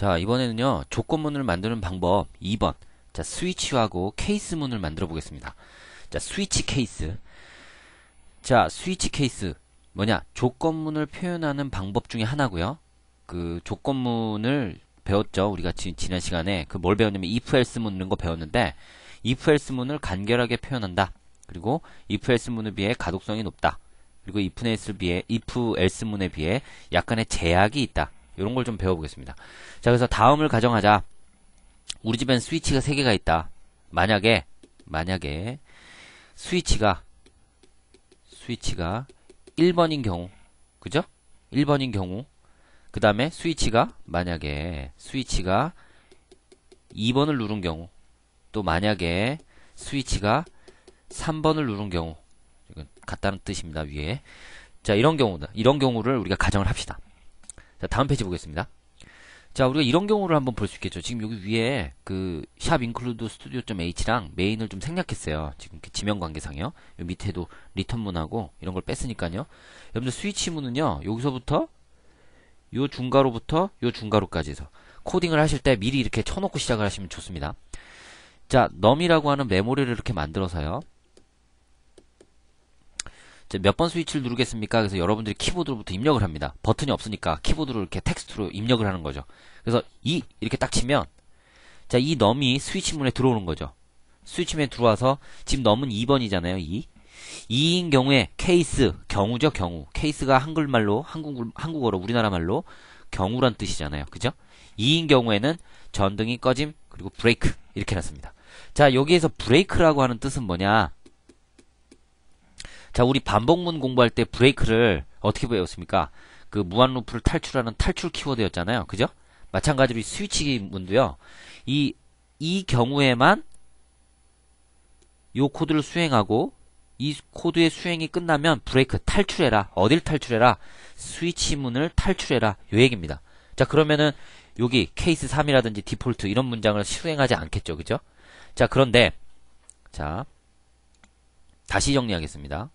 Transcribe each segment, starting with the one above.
자, 이번에는요, 조건문을 만드는 방법 2번. 자, 스위치하고 케이스문을 만들어 보겠습니다. 자, 스위치 케이스. 자, 스위치 케이스. 뭐냐? 조건문을 표현하는 방법 중에 하나고요. 그 조건문을 배웠죠. 우리가 지, 지난 시간에 그 뭘 배웠냐면 if else 문이거 배웠는데 if else 문을 간결하게 표현한다. 그리고 if else 문에 비해 가독성이 높다. 그리고 if else에 비해 if else 문에 비해 약간의 제약이 있다. 이런 걸 좀 배워보겠습니다. 자, 그래서 다음을 가정하자. 우리 집엔 스위치가 3개가 있다. 만약에, 만약에, 스위치가, 스위치가 1번인 경우, 그죠? 1번인 경우, 그 다음에 스위치가, 만약에, 스위치가 2번을 누른 경우, 또 만약에 스위치가 3번을 누른 경우, 이건 같다는 뜻입니다, 위에. 자, 이런 경우 이런 경우를 우리가 가정을 합시다. 자, 다음 페이지 보겠습니다. 자, 우리가 이런 경우를 한번 볼 수 있겠죠. 지금 여기 위에 그샵 include studio.h랑 메인을 좀 생략했어요. 지금 그 지명 관계상요. 이 밑에도 리턴 문하고 이런 걸 뺐으니까요. 여러분들 스위치 문은요. 여기서부터 요중괄호부터요중괄호까지 해서 코딩을 하실 때 미리 이렇게 쳐놓고 시작을 하시면 좋습니다. 자, 넘이라고 하는 메모리를 이렇게 만들어서요. 몇번 스위치를 누르겠습니까? 그래서 여러분들이 키보드로부터 입력을 합니다. 버튼이 없으니까 키보드로 이렇게 텍스트로 입력을 하는 거죠. 그래서 이 이렇게 딱 치면 자, 이 넘이 스위치문에 들어오는 거죠. 스위치문에 들어와서 지금 넘은 2번이잖아요. 2. 2인 경우에 케이스, 경우죠, 경우. 케이스가 한글말로 한국 한국어로 우리나라 말로 경우란 뜻이잖아요. 그죠? 2인 경우에는 전등이 꺼짐 그리고 브레이크 이렇게 놨습니다. 자, 여기에서 브레이크라고 하는 뜻은 뭐냐? 자, 우리 반복문 공부할 때 브레이크를 어떻게 배웠습니까? 그 무한 루프를 탈출하는 탈출 키워드였잖아요. 그죠? 마찬가지로 이 스위치 문도요. 이, 이 경우에만 요 코드를 수행하고 이 코드의 수행이 끝나면 브레이크 탈출해라. 어딜 탈출해라? 스위치 문을 탈출해라. 요 얘기입니다. 자, 그러면은 여기 케이스 3이라든지 디폴트 이런 문장을 수행하지 않겠죠. 그죠? 자, 그런데 자, 다시 정리하겠습니다.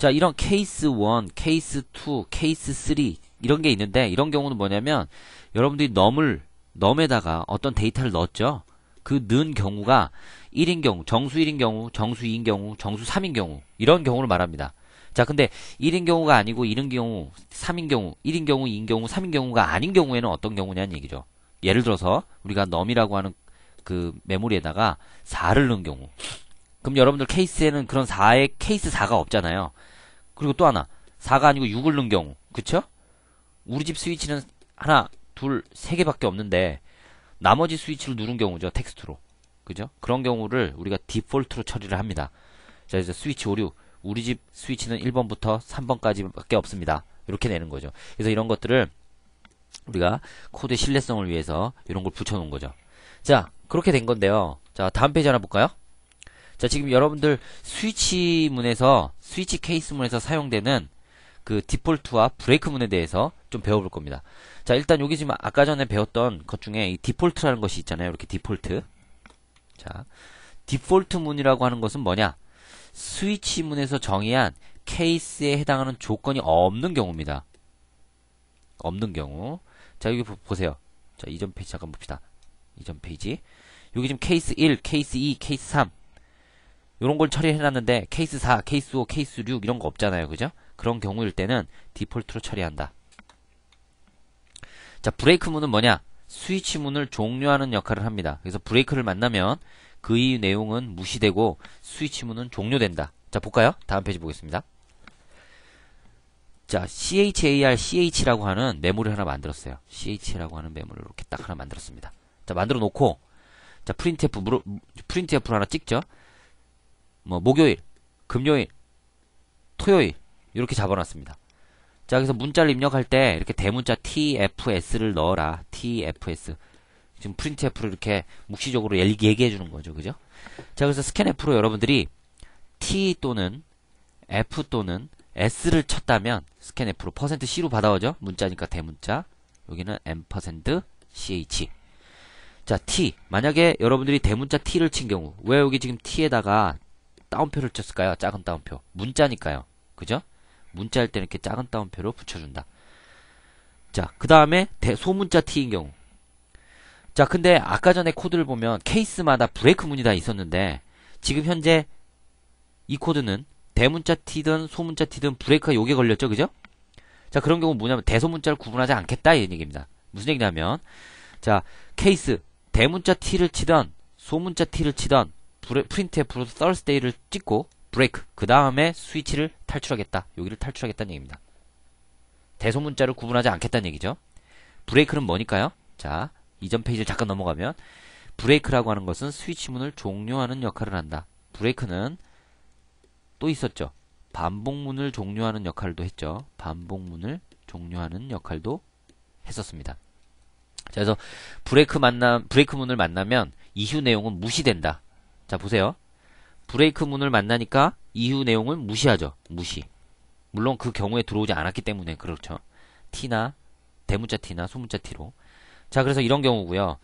자, 이런 케이스 1, 케이스 2, 케이스 3 이런 게 있는데 이런 경우는 뭐냐면 여러분들이 넘을 넘에다가 어떤 데이터를 넣었죠. 그 넣은 경우가 1인 경우, 정수 1인 경우, 정수 2인 경우, 정수 3인 경우 이런 경우를 말합니다. 자, 근데 1인 경우가 아니고 2인 경우, 3인 경우, 1인 경우, 2인 경우, 3인 경우가 아닌 경우에는 어떤 경우냐는 얘기죠. 예를 들어서 우리가 넘이라고 하는 그 메모리에다가 4를 넣은 경우. 그럼 여러분들 케이스에는 그런 4의 케이스 4가 없잖아요. 그리고 또 하나 4가 아니고 6을 넣은 경우 그쵸? 우리 집 스위치는 하나 둘세 개밖에 없는데 나머지 스위치를 누른 경우죠 텍스트로 그죠? 그런 경우를 우리가 디폴트로 처리를 합니다 자 이제 스위치 오류 우리 집 스위치는 1번부터 3번까지밖에 없습니다 이렇게 내는 거죠 그래서 이런 것들을 우리가 코드의 신뢰성을 위해서 이런 걸 붙여놓은 거죠 자 그렇게 된 건데요 자 다음 페이지 하나 볼까요 자, 지금 여러분들 스위치 문에서, 스위치 케이스 문에서 사용되는 그 디폴트와 브레이크 문에 대해서 좀 배워볼 겁니다. 자, 일단 여기 지금 아까 전에 배웠던 것 중에 이 디폴트라는 것이 있잖아요. 이렇게 디폴트. 자, 디폴트 문이라고 하는 것은 뭐냐? 스위치 문에서 정의한 케이스에 해당하는 조건이 없는 경우입니다. 없는 경우. 자, 여기 보세요. 자, 이전 페이지 잠깐 봅시다. 이전 페이지. 여기 지금 케이스 1, 케이스 2, 케이스 3. 이런 걸 처리해놨는데 케이스 4, 케이스 5, 케이스 6 이런 거 없잖아요. 그죠? 그런 경우일 때는 디폴트로 처리한다. 자, 브레이크 문은 뭐냐? 스위치 문을 종료하는 역할을 합니다. 그래서 브레이크를 만나면 그의 내용은 무시되고 스위치 문은 종료된다. 자, 볼까요? 다음 페이지 보겠습니다. 자, char, ch라고 하는 메모를 하나 만들었어요. ch라고 하는 메모를 이렇게 딱 하나 만들었습니다. 자, 만들어 놓고, 자, p r i n f 프린트F를 하나 찍죠? 뭐 목요일, 금요일, 토요일 이렇게 잡아놨습니다. 자 그래서 문자를 입력할 때 이렇게 대문자 TFS를 넣어라. TFS 지금 프린트 F로 이렇게 묵시적으로 얘기해 주는 거죠, 그죠? 자 그래서 스캔 F로 여러분들이 T 또는 F 또는 S를 쳤다면 스캔 F로 퍼센트 %C로 받아오죠. 문자니까 대문자. 여기는 M CH. 자 T 만약에 여러분들이 대문자 T를 친 경우 왜 여기 지금 T에다가 따옴표를 쳤을까요? 작은 따옴표. 문자니까요. 그죠? 문자일 때는 이렇게 작은 따옴표로 붙여준다. 자, 그 다음에 소문자 T인 경우. 자, 근데 아까 전에 코드를 보면 케이스마다 브레이크 문이 다 있었는데 지금 현재 이 코드는 대문자 T든 소문자 T든 브레이크가 요게 걸렸죠. 그죠? 자, 그런 경우 뭐냐면 대소문자를 구분하지 않겠다 이런 얘기입니다. 무슨 얘기냐면 자, 케이스 대문자 T를 치던 소문자 T를 치던 프린트에 브로드 Thursday를 찍고 브레이크 그 다음에 스위치를 탈출하겠다. 여기를 탈출하겠다는 얘기입니다. 대소문자를 구분하지 않겠다는 얘기죠. 브레이크는 뭐니까요? 자, 이전 페이지를 잠깐 넘어가면 브레이크라고 하는 것은 스위치문을 종료하는 역할을 한다. 브레이크는 또 있었죠. 반복문을 종료하는 역할도 했죠. 반복문을 종료하는 역할도 했었습니다. 자, 그래서 브레이크 만남 브레이크 문을 만나면 이슈 내용은 무시된다. 자, 보세요. 브레이크 문을 만나니까 이후 내용을 무시하죠. 무시. 물론 그 경우에 들어오지 않았기 때문에 그렇죠. T나 대문자 T나 소문자 T로. 자, 그래서 이런 경우고요.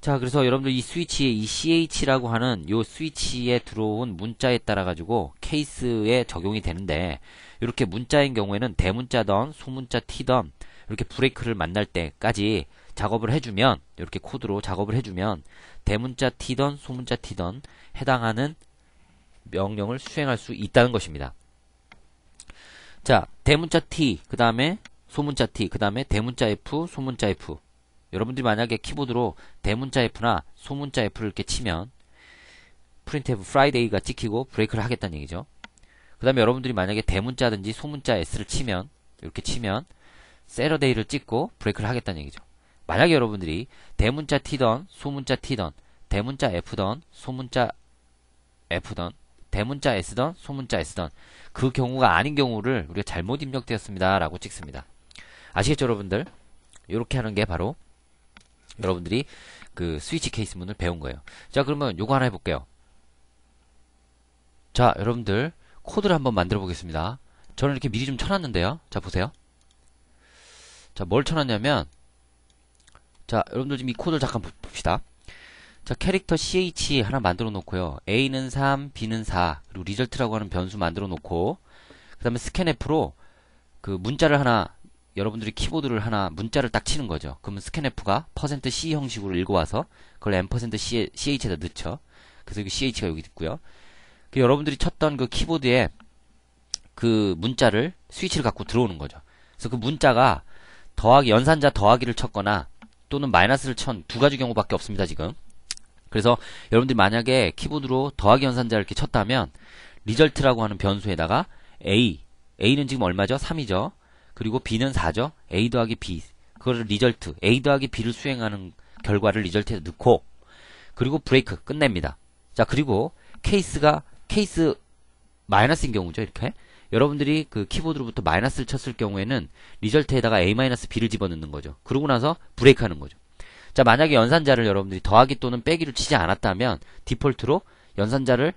자, 그래서 여러분들 이스위치에이 CH라고 하는 요 스위치에 들어온 문자에 따라 가지고 케이스에 적용이 되는데 이렇게 문자인 경우에는 대문자던 소문자 T던 이렇게 브레이크를 만날 때까지 작업을 해주면 이렇게 코드로 작업을 해주면 대문자 T던 소문자 T던 해당하는 명령을 수행할 수 있다는 것입니다. 자 대문자 T 그 다음에 소문자 T 그 다음에 대문자 F 소문자 F 여러분들이 만약에 키보드로 대문자 F나 소문자 F를 이렇게 치면 프린트F 프라이데이가 찍히고 브레이크를 하겠다는 얘기죠. 그 다음에 여러분들이 만약에 대문자든지 소문자 S를 치면 이렇게 치면 세러데이를 찍고 브레이크를 하겠다는 얘기죠. 만약에 여러분들이 대문자 T던 소문자 T던 대문자 F던 소문자 F던 대문자 S던 소문자 S던 그 경우가 아닌 경우를 우리가 잘못 입력되었습니다 라고 찍습니다 아시겠죠 여러분들 이렇게 하는 게 바로 여러분들이 그 스위치 케이스 문을 배운 거예요 자 그러면 요거 하나 해볼게요 자 여러분들 코드를 한번 만들어 보겠습니다 저는 이렇게 미리 좀 쳐놨는데요 자 보세요 자 뭘 쳐놨냐면 자 여러분들 지금 이 코드를 잠깐 봅시다 자 캐릭터 ch 하나 만들어 놓고요 a는 3 b는 4 그리고 리절트라고 하는 변수 만들어 놓고 그 다음에 스캔f로 그 문자를 하나 여러분들이 키보드를 하나 문자를 딱 치는 거죠 그러면 스캔f가 %c 형식으로 읽어와서 그걸 m c h 에다 넣죠 그래서 여기 ch가 여기 있고요 그 여러분들이 쳤던 그 키보드에 그 문자를 스위치를 갖고 들어오는 거죠 그래서 그 문자가 더하기 연산자 더하기를 쳤거나 또는 마이너스를 천두 가지 경우밖에 없습니다 지금 그래서 여러분들이 만약에 키보드로 더하기 연산자를 이렇게 쳤다면 리절트라고 하는 변수에다가 a a는 지금 얼마죠? 3이죠 그리고 b는 4죠 a 더하기 b 그거를 리절트 a 더하기 b를 수행하는 결과를 리절트에 넣고 그리고 브레이크 끝냅니다 자 그리고 케이스가 케이스 마이너스인 경우죠 이렇게 여러분들이 그 키보드로부터 마이너스를 쳤을 경우에는 리절트에다가 A-B를 집어넣는 거죠. 그러고 나서 브레이크 하는 거죠. 자, 만약에 연산자를 여러분들이 더하기 또는 빼기를 치지 않았다면 디폴트로 연산자를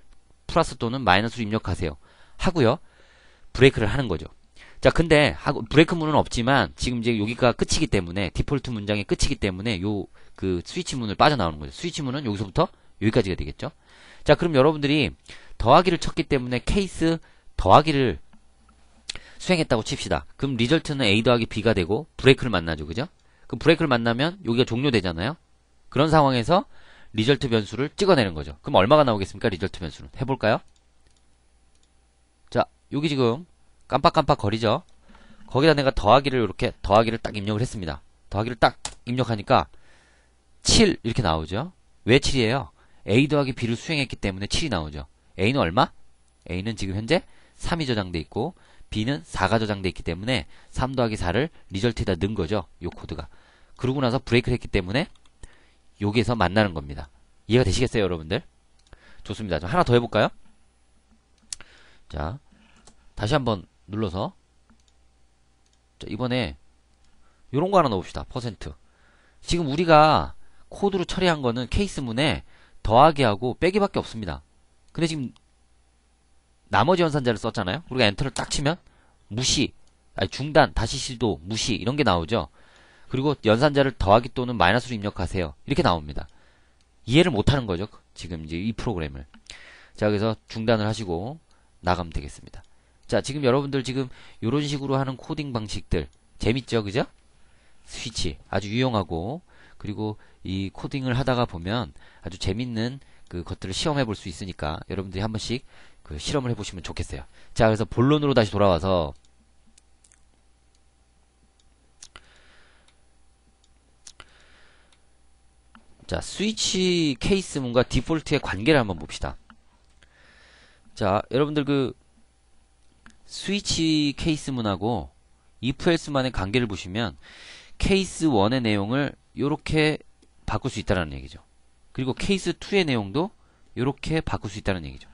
플러스 또는 마이너스로 입력하세요. 하고요. 브레이크를 하는 거죠. 자, 근데 하고 브레이크 문은 없지만 지금 이제 여기가 끝이기 때문에 디폴트 문장의 끝이기 때문에 요 그 스위치 문을 빠져나오는 거죠. 스위치 문은 여기서부터 여기까지가 되겠죠. 자, 그럼 여러분들이 더하기를 쳤기 때문에 케이스 더하기를 수행했다고 칩시다. 그럼 리절트는 A 더하기 B가 되고 브레이크를 만나죠. 그죠? 그럼 브레이크를 만나면 여기가 종료되잖아요. 그런 상황에서 리절트 변수를 찍어내는 거죠. 그럼 얼마가 나오겠습니까? 리절트 변수는. 해볼까요? 자, 여기 지금 깜빡깜빡 거리죠? 거기다 내가 더하기를 이렇게 더하기를 딱 입력을 했습니다. 더하기를 딱 입력하니까 7 이렇게 나오죠. 왜 7이에요? A 더하기 B를 수행했기 때문에 7이 나오죠. A는 얼마? A는 지금 현재 3이 저장돼 있고 D는 4가 저장돼 있기 때문에 3 더하기 4를 리절트에다 넣은 거죠. 요 코드가. 그러고 나서 브레이크를 했기 때문에 여기에서 만나는 겁니다. 이해가 되시겠어요, 여러분들? 좋습니다. 좀 하나 더 해볼까요? 자, 다시 한번 눌러서 자, 이번에 요런 거 하나 넣읍시다. 퍼센트. 지금 우리가 코드로 처리한 거는 케이스문에 더하기 하고 빼기밖에 없습니다. 근데 지금 나머지 연산자를 썼잖아요. 우리가 엔터를 딱 치면 무시, 아니 중단, 다시 시도, 무시 이런 게 나오죠. 그리고 연산자를 더하기 또는 마이너스로 입력하세요. 이렇게 나옵니다. 이해를 못하는 거죠. 지금 이제 이 프로그램을. 자 그래서 중단을 하시고 나가면 되겠습니다. 자 지금 여러분들 지금 이런 식으로 하는 코딩 방식들 재밌죠 그죠? 스위치 아주 유용하고 그리고 이 코딩을 하다가 보면 아주 재밌는 그 것들을 시험해 볼 수 있으니까 여러분들이 한 번씩 그 실험을 해보시면 좋겠어요. 자, 그래서 본론으로 다시 돌아와서 자, 스위치 케이스문과 디폴트의 관계를 한번 봅시다. 자, 여러분들 그 스위치 케이스문하고 if else만의 관계를 보시면 케이스 1의 내용을 이렇게 바꿀 수 있다는 얘기죠. 그리고 케이스 2의 내용도 이렇게 바꿀 수 있다는 얘기죠.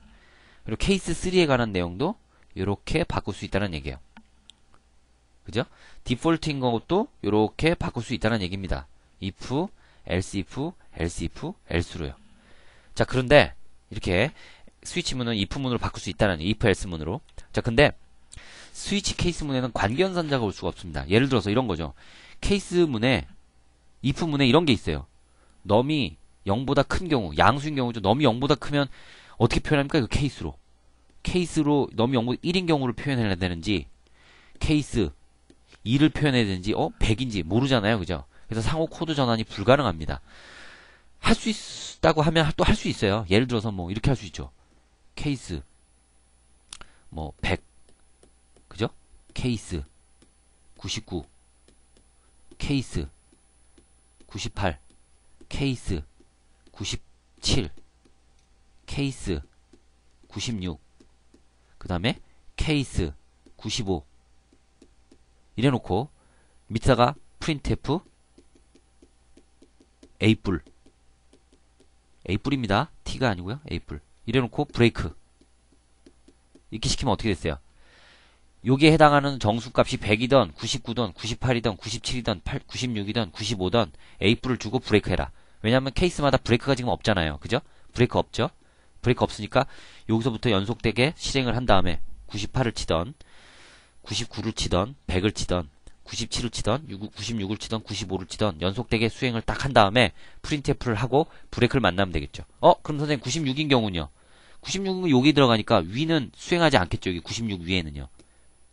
그리고 케이스 3에 관한 내용도 이렇게 바꿀 수 있다는 얘기예요. 그죠? 디폴트인 것도 이렇게 바꿀 수 있다는 얘기입니다. if, else if, else if, else로요. 자, 그런데 이렇게 스위치 문은 if 문으로 바꿀 수 있다는 if else 문으로. 자, 근데 스위치 케이스 문에는 관견연산자가올 수가 없습니다. 예를 들어서 이런 거죠. 케이스 문에 if 문에 이런 게 있어요. 넘이 0보다 큰 경우, 양수인 경우죠. 넘이 0보다 크면 어떻게 표현합니까? 이거 그 케이스로. 케이스로 너무 영국 1인 경우를 표현해야 되는지 케이스 2를 표현해야 되는지 어 100인지 모르잖아요. 그죠? 그래서 상호 코드 전환이 불가능합니다. 할 수 있다고 하면 또 할 수 있어요. 예를 들어서 뭐 이렇게 할 수 있죠. 케이스 뭐 100. 그죠? 케이스 99 케이스 98 케이스 97 케이스 96. 그 다음에 케이스 95. 이래놓고 밑에다가 printf a뿔 a뿔입니다. t가 아니고요. a뿔 이래놓고 브레이크 이렇게 시키면 어떻게 됐어요? 여기에 해당하는 정수값이 100이던 99던 98이던 97이던 8, 96이던 95던 a뿔을 주고 브레이크 해라. 왜냐하면 케이스마다 브레이크가 지금 없잖아요. 그죠? 브레이크 없죠? 브레이크 없으니까 여기서부터 연속되게 실행을 한 다음에 98을 치던 99를 치던 100을 치던 97을 치던 96을 치던 95를 치던 연속되게 수행을 딱 한 다음에 프린트F를 하고 브레이크를 만나면 되겠죠. 어? 그럼 선생님 96인 경우는요. 96은 여기 들어가니까 위는 수행하지 않겠죠. 여기 96 위에는요.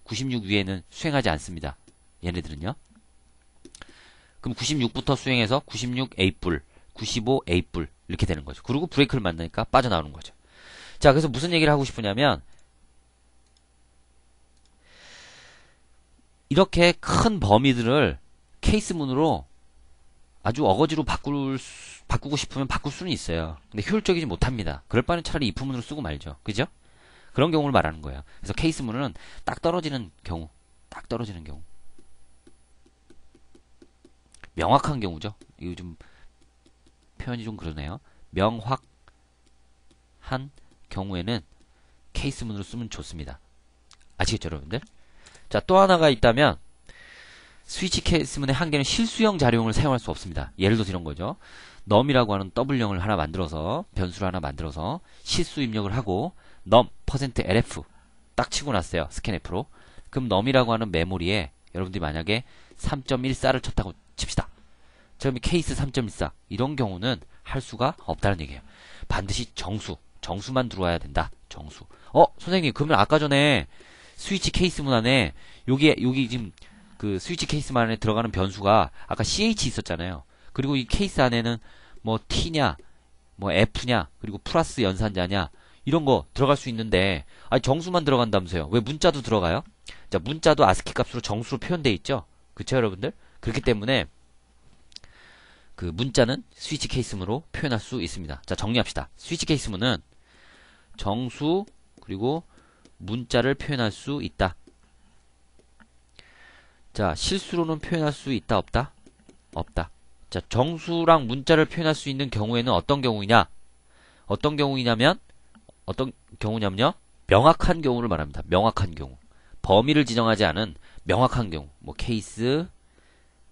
96 위에는 수행하지 않습니다. 얘네들은요. 그럼 96부터 수행해서 96A뿔, 95A뿔, 이렇게 되는 거죠. 그리고 브레이크를 만드니까 빠져나오는 거죠. 자, 그래서 무슨 얘기를 하고 싶으냐면 이렇게 큰 범위들을 케이스문으로 아주 어거지로 바꿀 수, 바꾸고 싶으면 바꿀 수는 있어요. 근데 효율적이지 못합니다. 그럴 바에는 차라리 이품문으로 쓰고 말죠. 그죠? 그런 경우를 말하는 거예요. 그래서 케이스문은 딱 떨어지는 경우, 딱 떨어지는 경우. 명확한 경우죠. 이거 좀 표현이 좀 그러네요. 명확한 경우에는 케이스문으로 쓰면 좋습니다. 아시겠죠, 여러분들? 자, 또 하나가 있다면 스위치 케이스문의 한계는 실수형 자료용을 사용할 수 없습니다. 예를 들어서 이런 거죠. 넘이라고 하는 W형을 하나 만들어서 변수를 하나 만들어서 실수 입력을 하고 넘 %lf 딱 치고 났어요. 스캔F로. 그럼 넘이라고 하는 메모리에 여러분들이 만약에 3.14를 쳤다고 칩시다. 지이 케이스 3.14 이런 경우는 할 수가 없다는 얘기예요. 반드시 정수, 정수만 들어와야 된다. 정수. 어, 선생님 그러면 아까 전에 스위치 케이스문 안에 여기 여기 지금 그 스위치 케이스만 안에 들어가는 변수가 아까 ch 있었잖아요. 그리고 이 케이스 안에는 뭐 t냐, 뭐 f냐, 그리고 플러스 연산자냐 이런 거 들어갈 수 있는데 아 정수만 들어간다면서요. 왜 문자도 들어가요? 자, 문자도 아스키 값으로 정수로 표현돼 있죠. 그쵸 여러분들? 그렇기 때문에 그 문자는 스위치 케이스문으로 표현할 수 있습니다. 자, 정리합시다. 스위치 케이스문은 정수 그리고 문자를 표현할 수 있다. 자, 실수로는 표현할 수 있다 없다? 없다. 자, 정수랑 문자를 표현할 수 있는 경우에는 어떤 경우이냐? 어떤 경우이냐면 어떤 경우냐면요. 명확한 경우를 말합니다. 명확한 경우. 범위를 지정하지 않은 명확한 경우. 뭐 케이스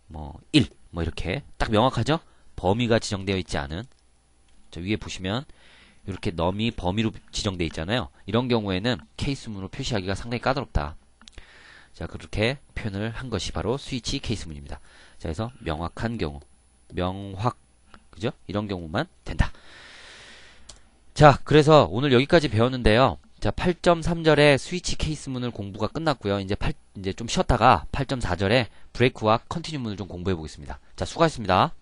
뭐 1, 뭐 이렇게 딱 명확하죠? 범위가 지정되어 있지 않은 저 위에 보시면 이렇게 넘이 범위로 지정되어 있잖아요. 이런 경우에는 케이스문으로 표시하기가 상당히 까다롭다. 자 그렇게 표현을 한 것이 바로 스위치 케이스문입니다. 자 그래서 명확한 경우 명확 그죠? 이런 경우만 된다. 자 그래서 오늘 여기까지 배웠는데요. 자, 8.3절에 스위치 케이스 문을 공부가 끝났고요. 이제 8 이제 좀 쉬었다가 8.4절에 브레이크와 컨티뉴 문을 좀 공부해 보겠습니다. 자, 수고하셨습니다.